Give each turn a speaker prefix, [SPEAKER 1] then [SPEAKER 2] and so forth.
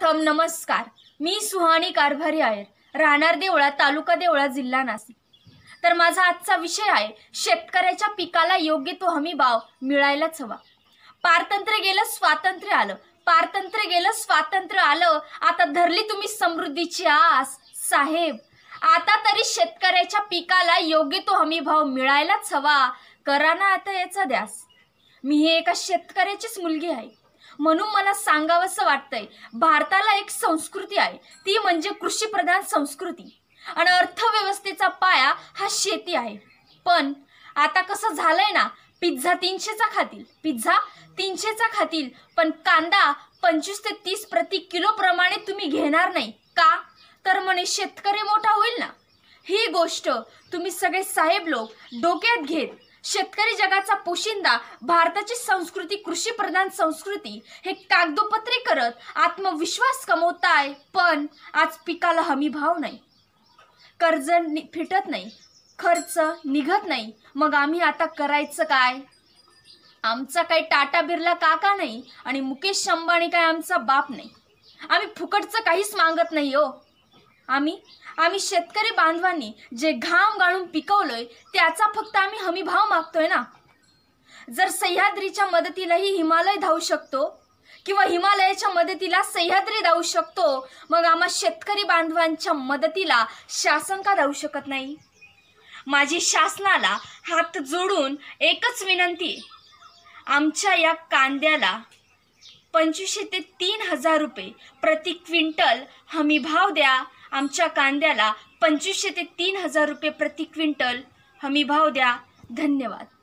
[SPEAKER 1] प्रथम नमस्कार मी सुहाणी कारभारी आहे राहणार देवळा तालुका देवळा जिल्हा नाशिक तर माझा आजचा विषय आहे शेतकऱ्याच्या पिकाला योग्य तो हमी भाव मिळायलाच हवा पारतंत्र्य गेलं स्वातंत्र्य आलं पारतंत्र्य गेलं स्वातंत्र्य आलं आता धरली तुम्ही समृद्धीची आस साहेब आता तरी शेतकऱ्याच्या पिकाला योग्य तो हमी भाव मिळायलाच हवा करा ना आता याचा द्यास मी हे एका शेतकऱ्याचीच मुलगी आहे म्हणून मला सांगावंसं वाटतंय भारताला एक संस्कृती आहे ती म्हणजे कृषीप्रधान संस्कृती आणि अर्थव्यवस्थेचा पाया हा शेती आहे पण आता कसं झालंय ना पिझ्झा तीनशेचा खातील पिझ्झा तीनशेचा खातील पण कांदा पंचवीस ते तीस प्रति किलो प्रमाणे तुम्ही घेणार नाही का तर म्हणे शेतकरी मोठा होईल ना ही गोष्ट तुम्ही सगळे साहेब लोक डोक्यात घेत शेतकरी जगाचा पोशिंदा भारताची संस्कृती कृषी प्रधान संस्कृती हे कागदोपत्री करत आत्मविश्वास कमवताय पण आज पिकाला हमी भाव नाही कर्ज नि फिटत नाही खर्च निघत नाही मग आम्ही आता करायचं काय आमचा काही टाटा बिरला काका नाही आणि मुकेश अंबानी काय आमचा बाप नाही आम्ही फुकटचं काहीच मागत नाही हो आम्ही आम्ही शेतकरी बांधवांनी जे घाम गाळून पिकवलंय त्याचा फक्त आम्ही हमी भाव मागतोय ना जर सह्याद्रीच्या मदतीलाही हिमालय धावू शकतो किंवा हिमालयाच्या मदतीला सह्याद्री धावू शकतो मग आम्हा शेतकरी बांधवांच्या मदतीला शासन का धावू शकत नाही माझी शासनाला हात जोडून एकच विनंती आमच्या या कांद्याला पंचवीसशे ते तीन हजार रुपये प्रति क्विंटल हमी भाव द्या आमच्या कांद्याला पंचवीसशे ते तीन हजार रुपये प्रति क्विंटल हमी भाव द्या धन्यवाद